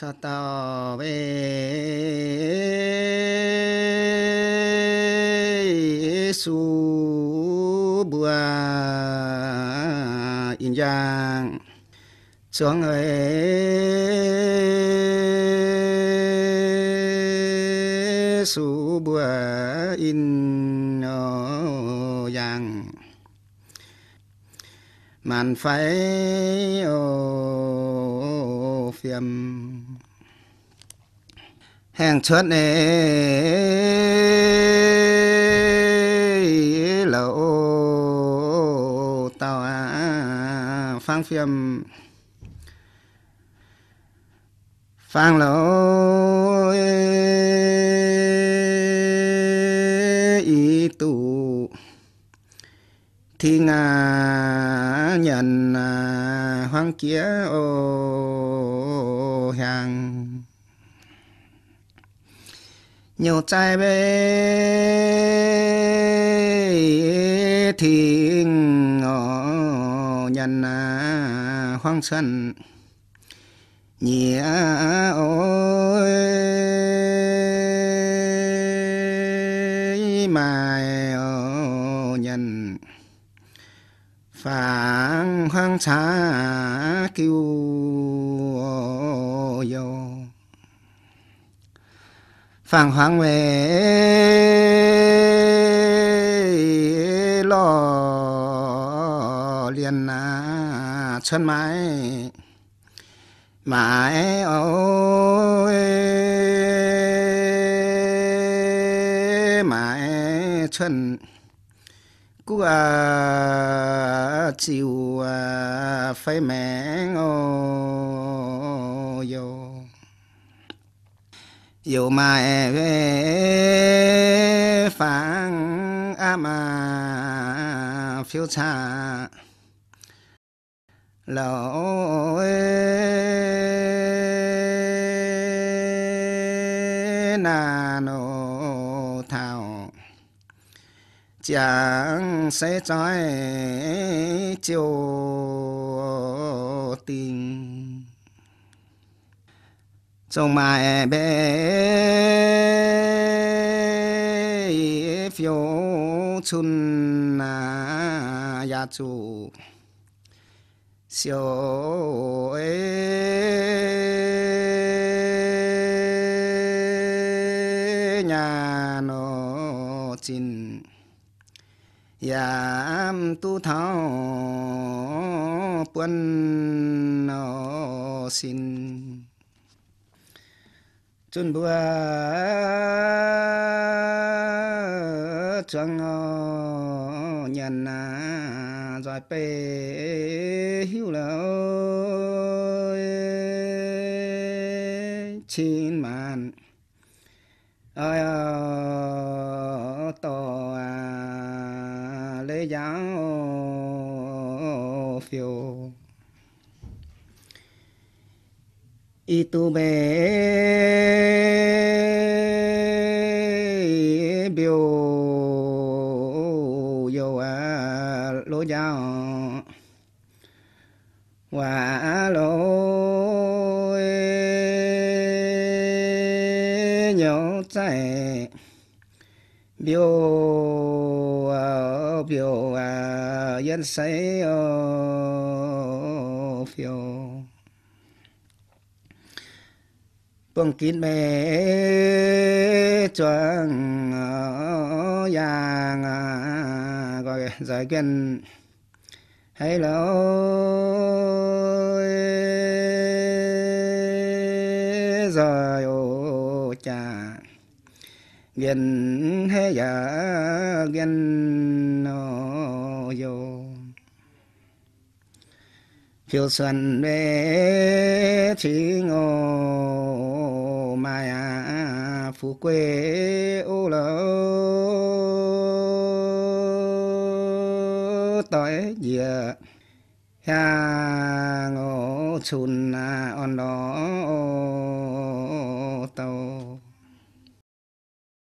cha tao về su bùa in giang xuống ấy su bùa in giang màn phải ô ô phiêm hàng chuột nè lẩu tàu à phang phiêm phang lẩu ý tụ thiên à nhận à hoàng kia ô hàng nhiều trai bê thì ngõ nhân à, hoang sân nhỉ ôi mà phản hoang xã kiêu dầu phản hoang về lo liền na à, chân mãi mãi ôi mãi chân cú à chiều à phải mẹ ngô vô dù mà e về phản a mà phiếu trà lỗ na nô thảo chẳng sẽ trói chiều tình trong mai e bé phiếu chun na à ya chu xiêu ấy nhà nó chinh ya dạ tu thao quân no xin chun bua chuang o nhận na rồi pe hiu lo chín màn ơi ơi giáo phiêu y tu bê biểu dầu à lô giáo và lô nhớ chạy biểu phiêu à dân say ô phiêu bông kín mê chuẩn giang ờ, dạ, à gọi giải quyết hay lo ôi rồi ô cha ghen he dạ ghen no yo phiêu xuân về chỉ ngô mai à, phú quê ô lô tối giờ hà ngô chun à on đó